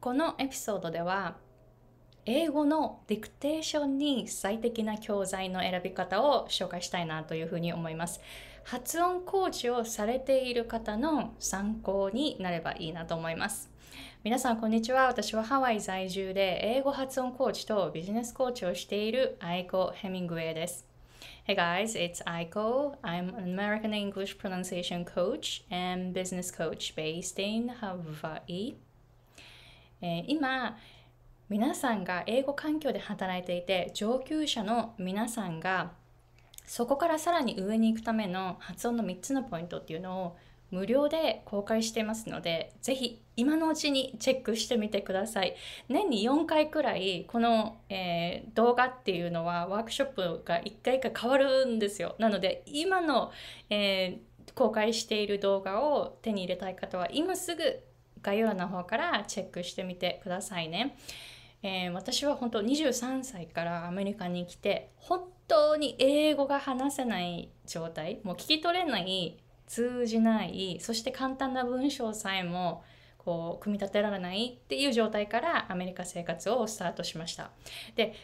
このエピソードでは英語のディクテーションに最適な教材の選び方を紹介したいなというふうに思います。発音コーチをされている方の参考になればいいなと思います。皆さん、こんにちは。私はハワイ在住で英語発音コーチとビジネスコーチをしているアイコ・ヘミングウェイです。Hey guys, it's Aiko. I'm an American English pronunciation coach and business coach based in Hawaii. えー、今皆さんが英語環境で働いていて上級者の皆さんがそこからさらに上に行くための発音の3つのポイントっていうのを無料で公開してますのでぜひ今のうちにチェックしてみてください年に4回くらいこの、えー、動画っていうのはワークショップが1回か変わるんですよなので今の、えー、公開している動画を手に入れたい方は今すぐ概要欄の方からチェックしてみてくださいね。えー、私は本当23歳からアメリカに来て本当に英語が話せない状態もう聞き取れない通じないそして簡単な文章さえもこう組み立てられないっていう状態からアメリカ生活をスタートしました。で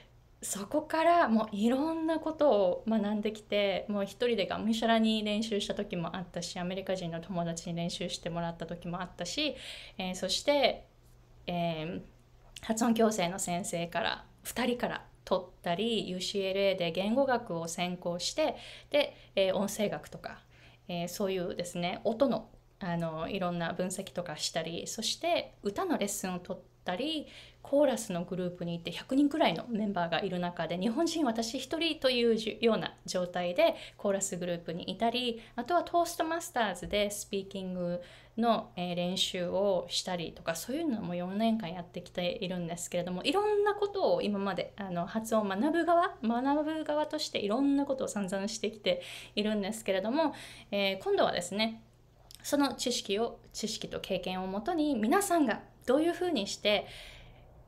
そこからもういろんなことを学んできてもう一人でがむしゃらに練習した時もあったしアメリカ人の友達に練習してもらった時もあったし、えー、そして、えー、発音矯正の先生から2人から取ったり UCLA で言語学を専攻してで、えー、音声学とか、えそういうですね音のあのいろんな分析とかしたりそして歌のレッスンを取ってったりコーラスのグループにいて100人くらいのメンバーがいる中で日本人私1人というような状態でコーラスグループにいたりあとはトーストマスターズでスピーキングの練習をしたりとかそういうのも4年間やってきているんですけれどもいろんなことを今まであの発音を学ぶ側学ぶ側としていろんなことを散々してきているんですけれども、えー、今度はですねその知識を知識と経験をもとに皆さんがどういうふうにして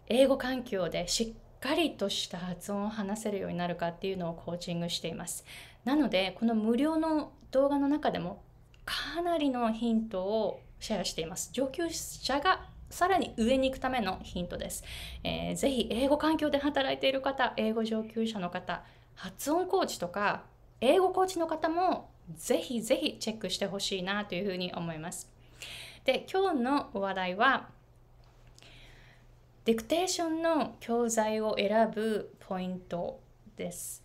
英語環境でしっかりとした発音を話せるようになるかっていうのをコーチングしています。なのでこの無料の動画の中でもかなりのヒントをシェアしています。上級者がさらに上に行くためのヒントです。えー、ぜひ英語環境で働いている方、英語上級者の方、発音コーチとか英語コーチの方もぜひぜひチェックしてほしいなというふうに思います。で今日のお話題はディクテーションの教材を選ぶポイントです。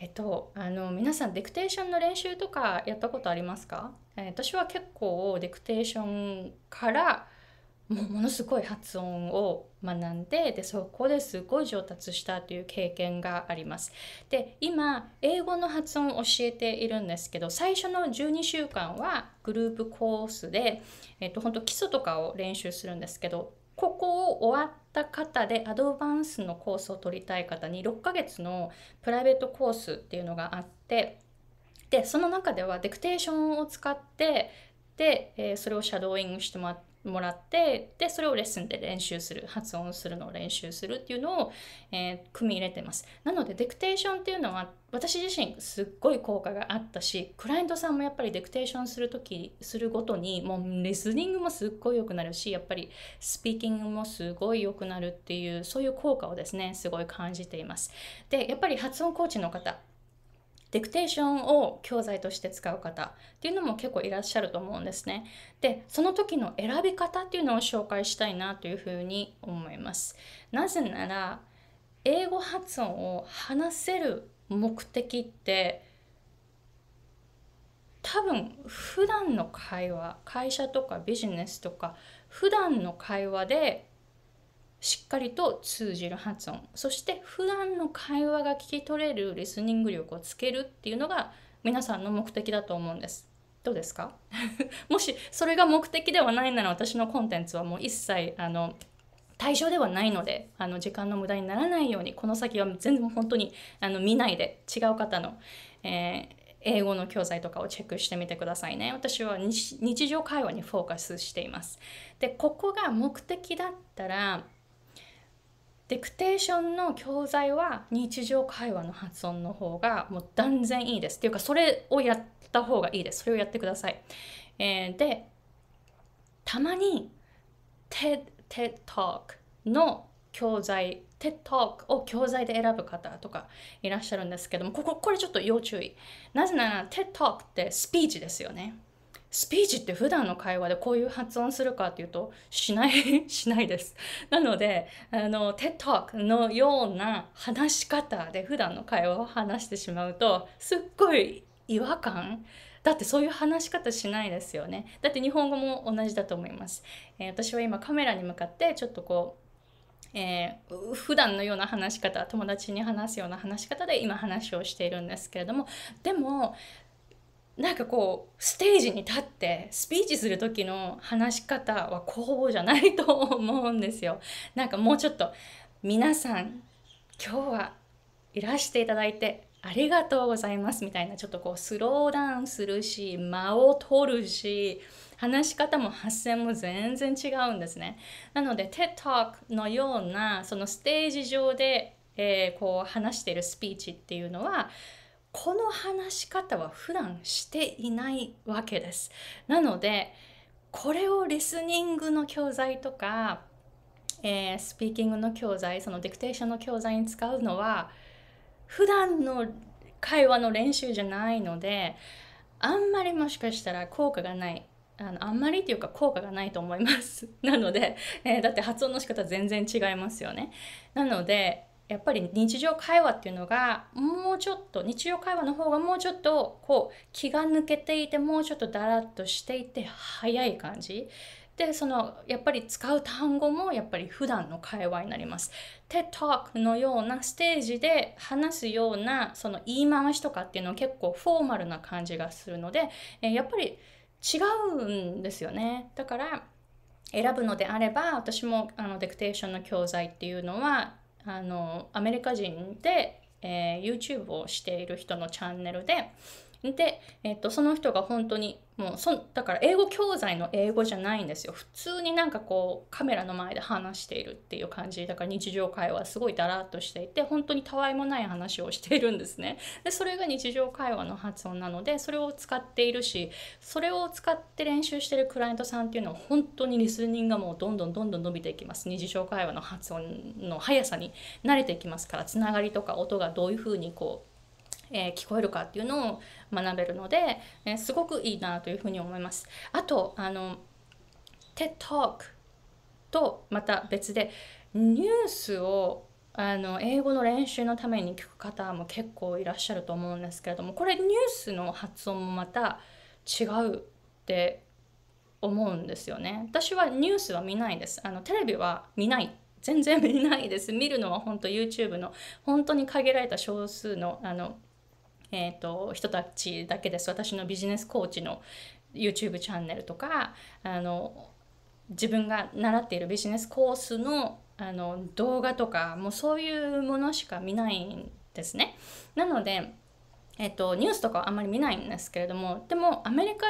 えっと、あの皆さんディクテーションの練習とかやったことありますか、えー、私は結構ディクテーションからもうものすごい発音を学んででそこですごい上達したという経験があります。で今英語の発音を教えているんですけど最初の12週間はグループコースで、えっと、本当基礎とかを練習するんですけどここを終わった方でアドバンスのコースを取りたい方に6ヶ月のプライベートコースっていうのがあってでその中ではデクテーションを使ってで、えー、それをシャドーイングしてもらって。もらってでそれをレッスンで練習する発音するのを練習するっていうのを、えー、組み入れてますなのでデクテーションっていうのは私自身すっごい効果があったしクライアントさんもやっぱりデクテーションする時するごとにもうリスニングもすっごい良くなるしやっぱりスピーキングもすごい良くなるっていうそういう効果をですねすごい感じていますでやっぱり発音コーチの方ディクテーションを教材として使う方っていうのも結構いらっしゃると思うんですね。でその時の選び方っていうのを紹介したいなというふうに思います。なぜなら英語発音を話せる目的って多分普段の会話会社とかビジネスとか普段の会話でしっかりと通じる発音そして普段の会話が聞き取れるリスニング力をつけるっていうのが皆さんの目的だと思うんですどうですか もしそれが目的ではないなら私のコンテンツはもう一切あの対象ではないのであの時間の無駄にならないようにこの先は全然本当にあの見ないで違う方の、えー、英語の教材とかをチェックしてみてくださいね。私は日常会話にフォーカスしています。でここが目的だったらディクテーションの教材は日常会話の発音の方がもう断然いいです。っていうかそれをやった方がいいです。それをやってください。えー、でたまに TED, TED Talk の教材 TED Talk を教材で選ぶ方とかいらっしゃるんですけどもこここれちょっと要注意なぜなら TED Talk ってスピーチですよねスピーチって普段の会話でこういう発音するかっていうとしない しないです。なのであの TED Talk のような話し方で普段の会話を話してしまうとすっごい違和感だってそういう話し方しないですよね。だって日本語も同じだと思います。えー、私は今カメラに向かってちょっとこうえー、普段のような話し方友達に話すような話し方で今話をしているんですけれどもでもなんかこうステージに立ってスピーチする時の話し方はこうじゃないと思うんですよ。なんかもうちょっと皆さん今日はいらしていただいてありがとうございますみたいなちょっとこうスローダウンするし間を取るし話し方も発声も全然違うんですね。なので TED Talk のようなそのステージ上で、えー、こう話してるスピーチっていうのはこの話し方は普段していないわけです。なのでこれをリスニングの教材とか、えー、スピーキングの教材そのディクテーションの教材に使うのは普段の会話の練習じゃないのであんまりもしかしたら効果がないあのあんまりっていうか効果がないと思います なので、えー、だって発音の仕方全然違いますよねなのでやっぱり日常会話っていうのがもうちょっと日常会話の方がもうちょっとこう気が抜けていてもうちょっとだらっとしていて早い感じでそのやっぱり使う単語もやっぱり普段の会話になります。TED Talk のようなステージで話すようなその言い回しとかっていうのは結構フォーマルな感じがするので、えやっぱり違うんですよね。だから選ぶのであれば私もあのデクテーションの教材っていうのはあのアメリカ人で、えー、YouTube をしている人のチャンネルでで、えっと、その人が本当にもうそだから英語教材の英語じゃないんですよ普通になんかこうカメラの前で話しているっていう感じだから日常会話すごいだらっとしていて本当にたわいもない話をしているんですねでそれが日常会話の発音なのでそれを使っているしそれを使って練習してるクライアントさんっていうのは本当にリスニングがもうどんどんどんどん伸びていきます日常会話の発音の速さに慣れていきますからつながりとか音がどういうふうにこうえー、聞こえるかっていうのを学べるので、えー、すごくいいなというふうに思います。あとあの TED Talk とまた別でニュースをあの英語の練習のために聞く方も結構いらっしゃると思うんですけれどもこれニュースの発音もまた違うって思うんですよね。私はニュースは見ないです。あのテレビは見ない全然見ないです。見るのは本当 YouTube の本当に限られた少数のあのえーと、人たちだけです私のビジネスコーチの YouTube チャンネルとかあの自分が習っているビジネスコースのあの動画とかもうそういうものしか見ないんですね。なので、えっと、ニュースとかはあんまり見ないんですけれどもでもアメリカ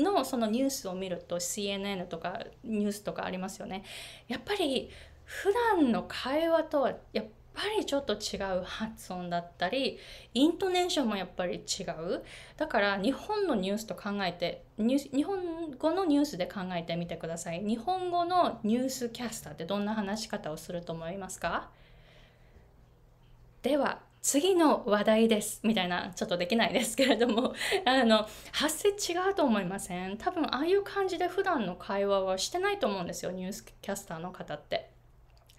のそのニュースを見ると CNN とかニュースとかありますよね。やっぱり普段の会話とはやっぱりちょっと違う発音だったりイントネーションもやっぱり違うだから日本のニュースと考えて日本語のニュースで考えてみてください日本語のニュースキャスターってどんな話し方をすると思いますかでは次の話題ですみたいなちょっとできないですけれども あの発声違うと思いません多分ああいう感じで普段の会話はしてないと思うんですよニュースキャスターの方って。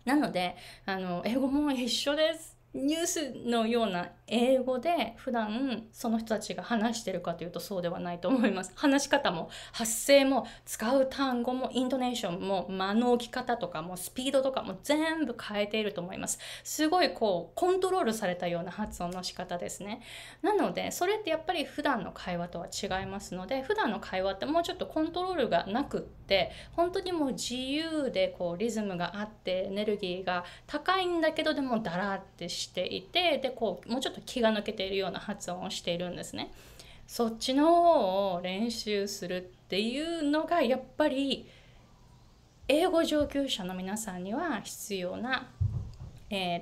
なのであの英語も一緒ですニュースのような英語で普段その人たちが話してるかというとそうではないと思います 話し方も発声も使う単語もイントネーションも間の置き方とかもスピードとかも全部変えていると思いますすごいこうコントロールされたような発音の仕方ですねなのでそれってやっぱり普段の会話とは違いますので普段の会話ってもうちょっとコントロールがなくって本当にもう自由でこうリズムがあってエネルギーが高いんだけどでもダラってししていてでこうもうちょっと気が抜けているような発音をしているんですね。そっちの方を練習するっていうのがやっぱり英語上級者の皆さんには必要な、えー、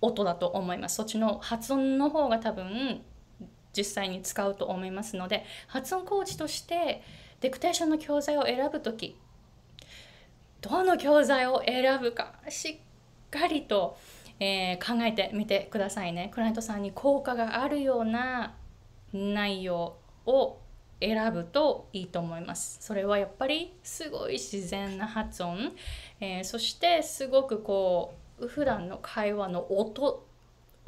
音だと思います。そっちの発音の方が多分実際に使うと思いますので発音コーチとしてディクテーションの教材を選ぶ時どの教材を選ぶかしっかりとえー、考えてみてくださいねクライアントさんに効果があるような内容を選ぶといいと思います。それはやっぱりすごい自然な発音、えー、そしてすごくこう普段の会話の音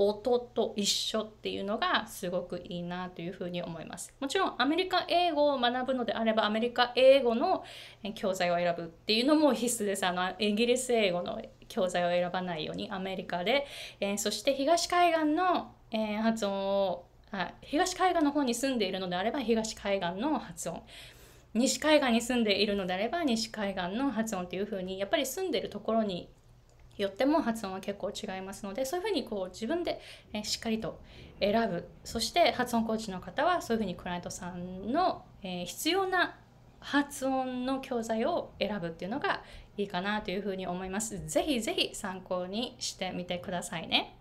音と一緒っていうのがすごくいいなというふうに思います。もちろんアメリカ英語を学ぶのであればアメリカ英語の教材を選ぶっていうのも必須です。あのイギリス英語の教材を選ばないようにアメリカで、えー、そして東海岸の、えー、発音をあ東海岸の方に住んでいるのであれば東海岸の発音西海岸に住んでいるのであれば西海岸の発音というふうにやっぱり住んでるところによっても発音は結構違いますのでそういうふうにこう自分で、えしっかりと選ぶそして発音コーチの方はそういうふうにクライアントさんの、え必要な発音の教材を選ぶっていうのがいいかなというふうに思います。ぜひぜひ参考にしてみてくださいね。